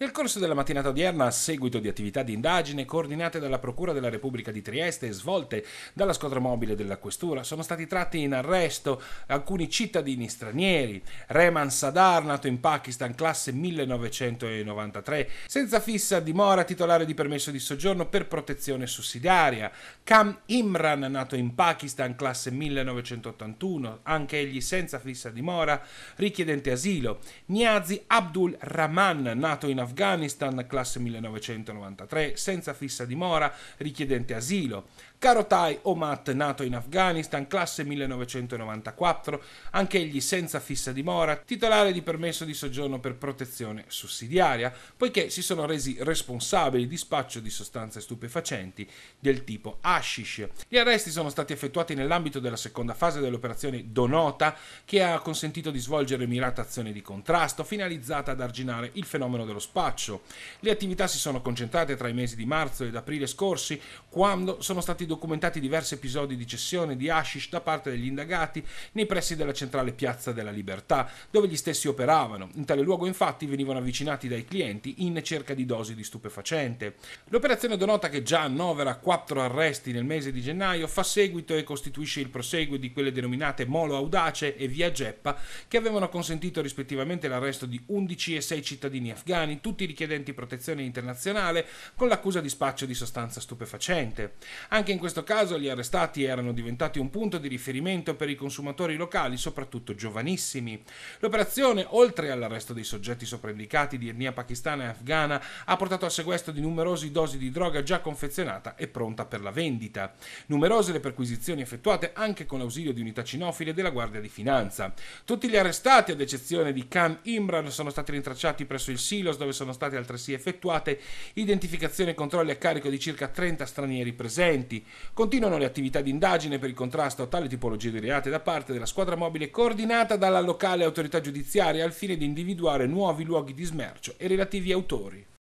Nel corso della mattinata odierna, a seguito di attività di indagine coordinate dalla Procura della Repubblica di Trieste e svolte dalla squadra mobile della Questura, sono stati tratti in arresto alcuni cittadini stranieri. Rehman Sadar, nato in Pakistan, classe 1993, senza fissa dimora, titolare di permesso di soggiorno per protezione sussidiaria. Kam Imran, nato in Pakistan, classe 1981, anche egli senza fissa dimora, richiedente asilo. Niazi Abdul Rahman, nato in Afghanistan, Afghanistan, classe 1993, senza fissa dimora, richiedente asilo. Karotai Omat, nato in Afghanistan, classe 1994, anche egli senza fissa dimora, titolare di permesso di soggiorno per protezione sussidiaria, poiché si sono resi responsabili di spaccio di sostanze stupefacenti del tipo hashish. Gli arresti sono stati effettuati nell'ambito della seconda fase dell'operazione Donota, che ha consentito di svolgere mirata azione di contrasto, finalizzata ad arginare il fenomeno dello spaccio spaccio. Le attività si sono concentrate tra i mesi di marzo ed aprile scorsi, quando sono stati documentati diversi episodi di cessione di hashish da parte degli indagati nei pressi della centrale Piazza della Libertà, dove gli stessi operavano. In tale luogo, infatti, venivano avvicinati dai clienti in cerca di dosi di stupefacente. L'operazione Donota, che già annovera quattro arresti nel mese di gennaio, fa seguito e costituisce il proseguo di quelle denominate Molo Audace e Via Geppa, che avevano consentito rispettivamente l'arresto di 11 e 6 cittadini afghani, tutti tutti i richiedenti protezione internazionale con l'accusa di spaccio di sostanza stupefacente. Anche in questo caso gli arrestati erano diventati un punto di riferimento per i consumatori locali, soprattutto giovanissimi. L'operazione, oltre all'arresto dei soggetti sopraindicati di etnia pakistana e afghana, ha portato al sequestro di numerose dosi di droga già confezionata e pronta per la vendita. Numerose le perquisizioni effettuate anche con l'ausilio di unità cinofile della Guardia di Finanza. Tutti gli arrestati, ad eccezione di Khan Imran, sono stati rintracciati presso il Silos dove sono sono state altresì effettuate identificazioni e controlli a carico di circa 30 stranieri presenti. Continuano le attività di indagine per il contrasto a tale tipologia di reati da parte della squadra mobile coordinata dalla locale autorità giudiziaria al fine di individuare nuovi luoghi di smercio e relativi autori.